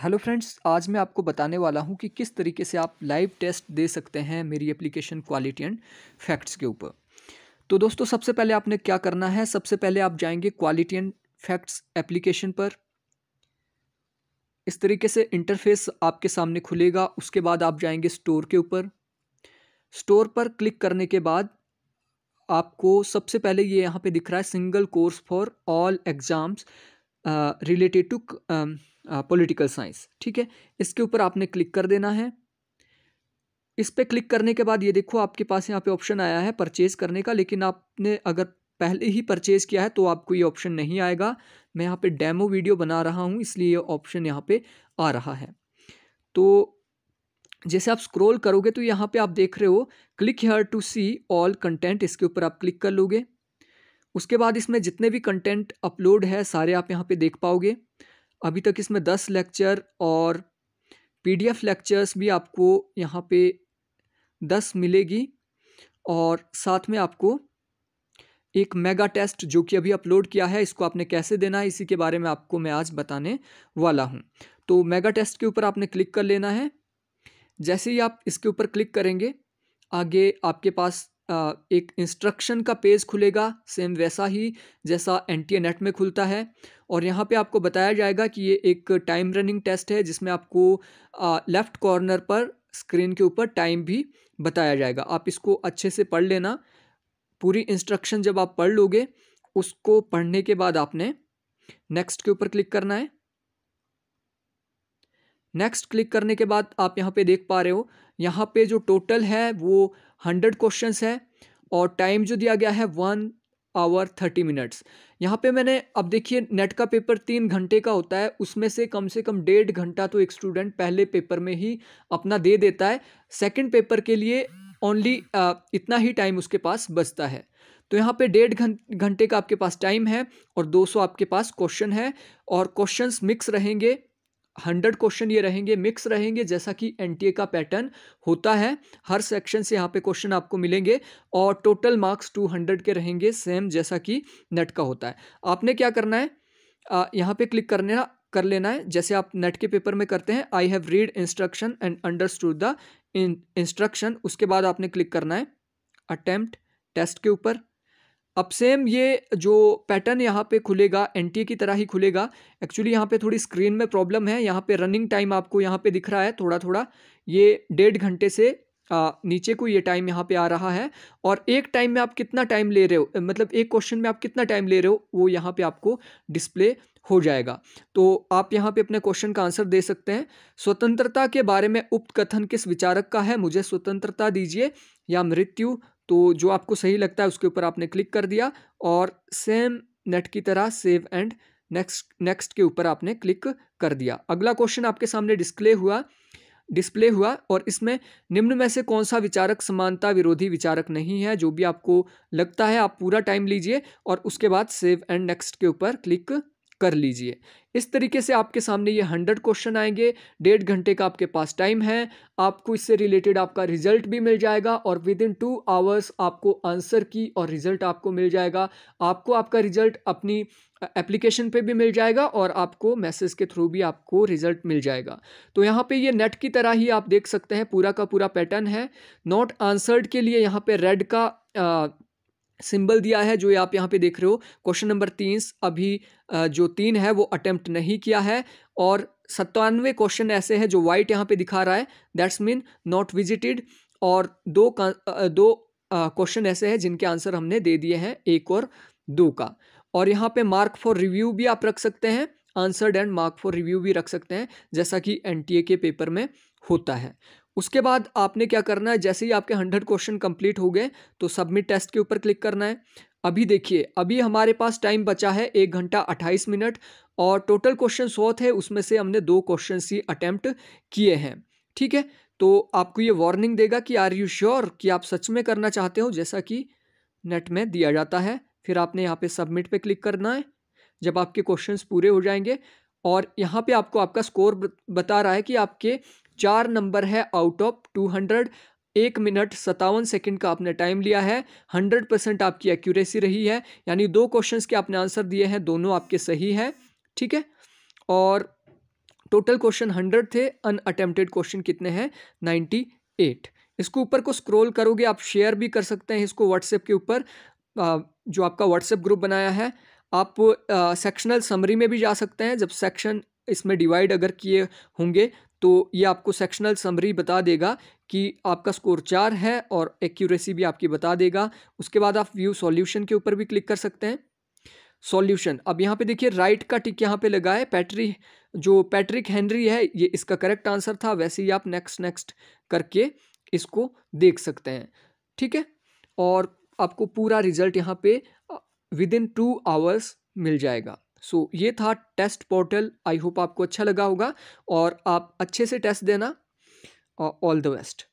hello friends आज मैं आपको बताने वाला हूं कि किस तरीके से आप लाइव टेस्ट दे सकते हैं मेरी एप्लीकेशन क्वालिटी एंड फैक्ट्स के ऊपर तो दोस्तों सबसे पहले आपने क्या करना है सबसे पहले आप जाएंगे क्वालिटी एंड फैक्ट्स एप्लीकेशन पर इस तरीके से इंटरफेस आपके सामने खुलेगा उसके बाद आप जाएंगे स्टोर के ऊपर स्टोर पर क्लिक करने के बाद आपको सबसे पहले ये यहाँ पे दिख रहा है single course for all exams related to political science ठीक है इसके ऊपर आपने क्लिक कर देना है इस पर क्लिक करने के बाद ये देखो आपके पास यहाँ पे ऑप्शन आया है परचेज़ करने का लेकिन आपने अगर पहले ही परचेज़ किया है तो आपको ये ऑप्शन नहीं आएगा मैं यहाँ पे डेमो वीडियो बना रहा हूँ इसलिए ये ऑप्शन यहाँ पे आ रहा है तो जैसे आप स्क्रॉल करोगे तो यहाँ पे आप देख रहे हो click here to see all content इसके ऊपर आप क्लिक कर लोगे उसके बाद इसमें जितने भी कंटेंट अपलोड है सारे आप यहाँ पे देख पाओगे अभी तक इसमें दस लेक्चर और पीडीएफ लेक्चर्स भी आपको यहाँ पे दस मिलेगी और साथ में आपको एक मेगा टेस्ट जो कि अभी अपलोड किया है इसको आपने कैसे देना है इसी के बारे में आपको मैं आज बताने वाला हूँ तो मेगा टेस्ट के ऊपर आपने क्लिक कर लेना है जैसे ही आप इसके ऊपर क्लिक करेंगे आगे आपके पास एक इंस्ट्रक्शन का पेज खुलेगा सेम वैसा ही जैसा एन टी नेट में खुलता है और यहाँ पे आपको बताया जाएगा कि ये एक टाइम रनिंग टेस्ट है जिसमें आपको लेफ़्ट कॉर्नर पर स्क्रीन के ऊपर टाइम भी बताया जाएगा आप इसको अच्छे से पढ़ लेना पूरी इंस्ट्रक्शन जब आप पढ़ लोगे उसको पढ़ने के बाद आपने नेक्स्ट के ऊपर क्लिक करना है नेक्स्ट क्लिक करने के बाद आप यहाँ पे देख पा रहे हो यहाँ पे जो टोटल है वो हंड्रेड क्वेश्चंस हैं और टाइम जो दिया गया है वन आवर थर्टी मिनट्स यहाँ पे मैंने अब देखिए नेट का पेपर तीन घंटे का होता है उसमें से कम से कम डेढ़ घंटा तो एक स्टूडेंट पहले पेपर में ही अपना दे देता है सेकंड पेपर के लिए ओनली इतना ही टाइम उसके पास बचता है तो यहाँ पे डेढ़ घंटे का आपके पास टाइम है और 200 आपके पास क्वेश्चन है और क्वेश्चंस मिक्स रहेंगे हंड्रेड क्वेश्चन ये रहेंगे मिक्स रहेंगे जैसा कि एनटीए का पैटर्न होता है हर सेक्शन से यहाँ पे क्वेश्चन आपको मिलेंगे और टोटल मार्क्स टू हंड्रेड के रहेंगे सेम जैसा कि नेट का होता है आपने क्या करना है यहाँ पे क्लिक करने ना कर लेना है जैसे आप नेट के पेपर में करते हैं I have read instruction and understood the instruction उसके बाद आपने क्लिक करना है अटैम्प्ट टेस्ट के ऊपर अब सेम ये जो पैटर्न यहाँ पे खुलेगा एन की तरह ही खुलेगा एक्चुअली यहाँ पे थोड़ी स्क्रीन में प्रॉब्लम है यहाँ पे रनिंग टाइम आपको यहाँ पे दिख रहा है थोड़ा थोड़ा ये डेढ़ घंटे से आ, नीचे को ये टाइम यहाँ पे आ रहा है और एक टाइम में आप कितना टाइम ले रहे हो मतलब एक क्वेश्चन में आप कितना टाइम ले रहे हो वो यहाँ पे आपको डिस्प्ले हो जाएगा तो आप यहाँ पे अपने क्वेश्चन का आंसर दे सकते हैं स्वतंत्रता के बारे में उप कथन किस विचारक का है मुझे स्वतंत्रता दीजिए या मृत्यु तो जो आपको सही लगता है उसके ऊपर आपने क्लिक कर दिया और सेम नेट की तरह सेव एंड नेक्स्ट नेक्स्ट के ऊपर आपने क्लिक कर दिया अगला क्वेश्चन आपके सामने डिस्प्ले हुआ डिस्प्ले हुआ और इसमें निम्न में से कौन सा विचारक समानता विरोधी विचारक नहीं है जो भी आपको लगता है आप पूरा टाइम लीजिए और उसके बाद सेव एंड नेक्स्ट के ऊपर क्लिक कर लीजिए इस तरीके से आपके सामने ये हंड्रेड क्वेश्चन आएंगे डेढ़ घंटे का आपके पास टाइम है आपको इससे रिलेटेड आपका रिजल्ट भी मिल जाएगा और विद इन टू आवर्स आपको आंसर की और रिजल्ट आपको मिल जाएगा आपको आपका रिजल्ट अपनी एप्लीकेशन पे भी मिल जाएगा और आपको मैसेज के थ्रू भी आपको रिजल्ट मिल जाएगा तो यहाँ पे ये नेट की तरह ही आप देख सकते हैं पूरा का पूरा पैटर्न है नॉट आंसर्ड के लिए यहाँ पे रेड का सिंबल दिया है जो ये आप यहाँ पे देख रहे हो क्वेश्चन नंबर तीन अभी जो तीन है वो अटेम्प्ट नहीं किया है और सत्तानवे क्वेश्चन ऐसे हैं जो वाइट यहाँ पे दिखा रहा है दैट्स मीन नॉट विजिटेड और दो दो क्वेश्चन ऐसे हैं जिनके आंसर हमने दे दिए हैं एक और दो का और यहाँ पे मार्क फॉर रिव्यू भी आप रख सकते हैं answered and mark for review भी रख सकते हैं जैसा कि एन के पेपर में होता है उसके बाद आपने क्या करना है जैसे ही आपके हंड्रेड क्वेश्चन कंप्लीट हो गए तो सबमिट टेस्ट के ऊपर क्लिक करना है अभी देखिए अभी हमारे पास टाइम बचा है एक घंटा अट्ठाईस मिनट और टोटल क्वेश्चन सौ थे उसमें से हमने दो क्वेश्चन ही अटैम्प्ट किए हैं ठीक है तो आपको ये वार्निंग देगा कि आर यू श्योर कि आप सच में करना चाहते हो जैसा कि नेट में दिया जाता है फिर आपने यहाँ पे सबमिट पे क्लिक करना है जब आपके क्वेश्चंस पूरे हो जाएंगे और यहाँ पे आपको आपका स्कोर बता रहा है कि आपके चार नंबर है आउट ऑफ टू हंड्रेड एक मिनट सत्तावन सेकंड का आपने टाइम लिया है हंड्रेड परसेंट आपकी एक्यूरेसी रही है यानी दो क्वेश्चंस के आपने आंसर दिए हैं दोनों आपके सही हैं ठीक है और टोटल क्वेश्चन हंड्रेड थे अन अटेम्प्टेड क्वेश्चन कितने हैं नाइन्टी एट इसको ऊपर को स्क्रोल करोगे आप शेयर भी कर सकते हैं इसको व्हाट्सएप के ऊपर जो आपका व्हाट्सएप ग्रुप बनाया है आप सेक्शनल समरी में भी जा सकते हैं जब सेक्शन इसमें डिवाइड अगर किए होंगे तो ये आपको सेक्शनल समरी बता देगा कि आपका स्कोर चार है और एक्यूरेसी भी आपकी बता देगा उसके बाद आप व्यू सॉल्यूशन के ऊपर भी क्लिक कर सकते हैं सॉल्यूशन अब यहाँ पे देखिए राइट का टिक यहाँ पे लगा है पैट्री जो पैट्रिक हेनरी है ये इसका करेक्ट आंसर था वैसे ही आप नेक्स्ट नेक्स्ट करके इसको देख सकते हैं ठीक है और आपको पूरा रिजल्ट यहाँ पे विद इन टू आवर्स मिल जाएगा सो so, ये था टेस्ट पोर्टल आई होप आपको अच्छा लगा होगा और आप अच्छे से टेस्ट देना ऑल द बेस्ट